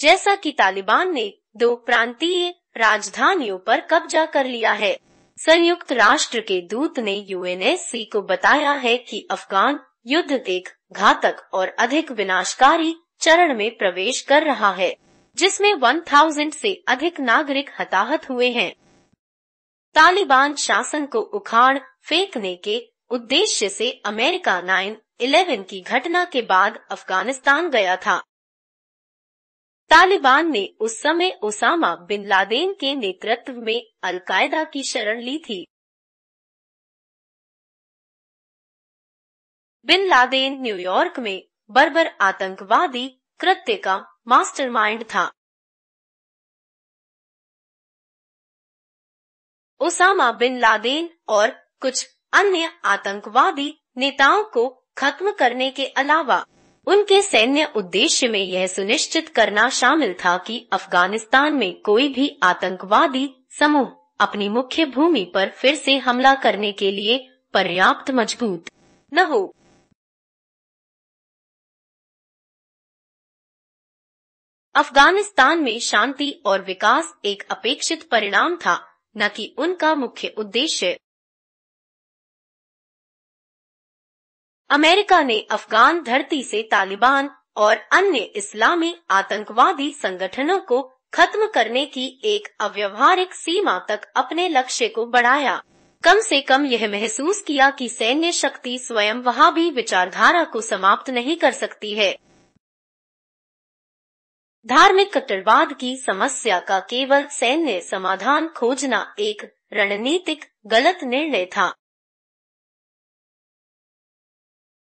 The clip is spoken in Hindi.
जैसा कि तालिबान ने दो प्रांतीय राजधानियों पर कब्जा कर लिया है संयुक्त राष्ट्र के दूत ने यूएनएससी को बताया है कि अफगान युद्ध एक घातक और अधिक विनाशकारी चरण में प्रवेश कर रहा है जिसमें 1000 से अधिक नागरिक हताहत हुए हैं तालिबान शासन को उखाड़ फेंकने के उद्देश्य से अमेरिका 9/11 की घटना के बाद अफगानिस्तान गया था तालिबान ने उस समय ओसामा बिन लादेन के नेतृत्व में अलकायदा की शरण ली थी बिन लादेन न्यूयॉर्क में बर्बर आतंकवादी कृत्य का मास्टरमाइंड था ओसामा बिन लादेन और कुछ अन्य आतंकवादी नेताओं को खत्म करने के अलावा उनके सैन्य उद्देश्य में यह सुनिश्चित करना शामिल था कि अफगानिस्तान में कोई भी आतंकवादी समूह अपनी मुख्य भूमि पर फिर से हमला करने के लिए पर्याप्त मजबूत न हो अफगानिस्तान में शांति और विकास एक अपेक्षित परिणाम था न कि उनका मुख्य उद्देश्य अमेरिका ने अफगान धरती से तालिबान और अन्य इस्लामी आतंकवादी संगठनों को खत्म करने की एक अव्यवहारिक सीमा तक अपने लक्ष्य को बढ़ाया कम से कम यह महसूस किया कि सैन्य शक्ति स्वयं वहाँ भी विचारधारा को समाप्त नहीं कर सकती है धार्मिक कट्टरवाद की समस्या का केवल सैन्य समाधान खोजना एक रणनीतिक गलत निर्णय था